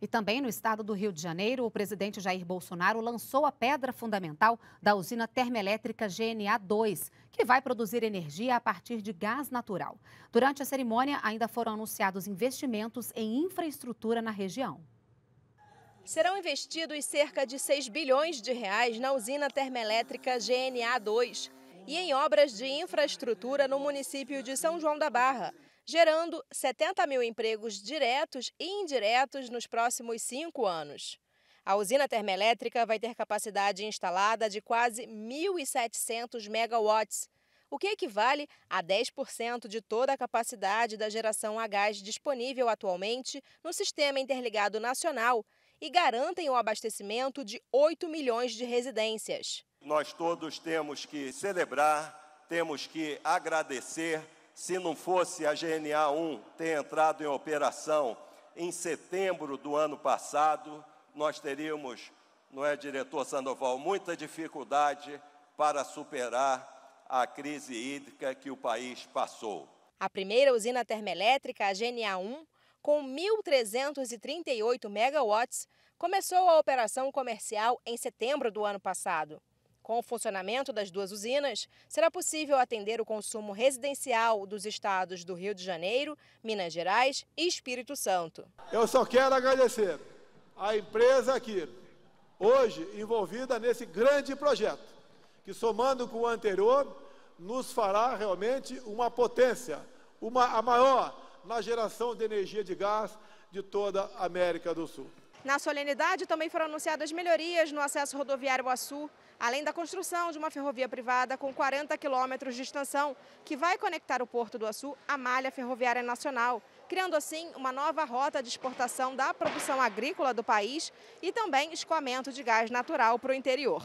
E também no estado do Rio de Janeiro, o presidente Jair Bolsonaro lançou a pedra fundamental da usina termoelétrica GNA2, que vai produzir energia a partir de gás natural. Durante a cerimônia, ainda foram anunciados investimentos em infraestrutura na região. Serão investidos cerca de 6 bilhões de reais na usina termoelétrica GNA2 e em obras de infraestrutura no município de São João da Barra, gerando 70 mil empregos diretos e indiretos nos próximos cinco anos. A usina termoelétrica vai ter capacidade instalada de quase 1.700 megawatts, o que equivale a 10% de toda a capacidade da geração a gás disponível atualmente no Sistema Interligado Nacional, e garantem o abastecimento de 8 milhões de residências. Nós todos temos que celebrar, temos que agradecer. Se não fosse a GNA 1 ter entrado em operação em setembro do ano passado, nós teríamos, não é, diretor Sandoval, muita dificuldade para superar a crise hídrica que o país passou. A primeira usina termoelétrica, a GNA 1, com 1.338 megawatts, começou a operação comercial em setembro do ano passado. Com o funcionamento das duas usinas, será possível atender o consumo residencial dos estados do Rio de Janeiro, Minas Gerais e Espírito Santo. Eu só quero agradecer à empresa aqui, hoje envolvida nesse grande projeto, que somando com o anterior, nos fará realmente uma potência, uma a maior na geração de energia de gás de toda a América do Sul. Na solenidade também foram anunciadas melhorias no acesso rodoviário ao Sul, além da construção de uma ferrovia privada com 40 quilômetros de extensão, que vai conectar o Porto do Açu à malha ferroviária nacional, criando assim uma nova rota de exportação da produção agrícola do país e também escoamento de gás natural para o interior.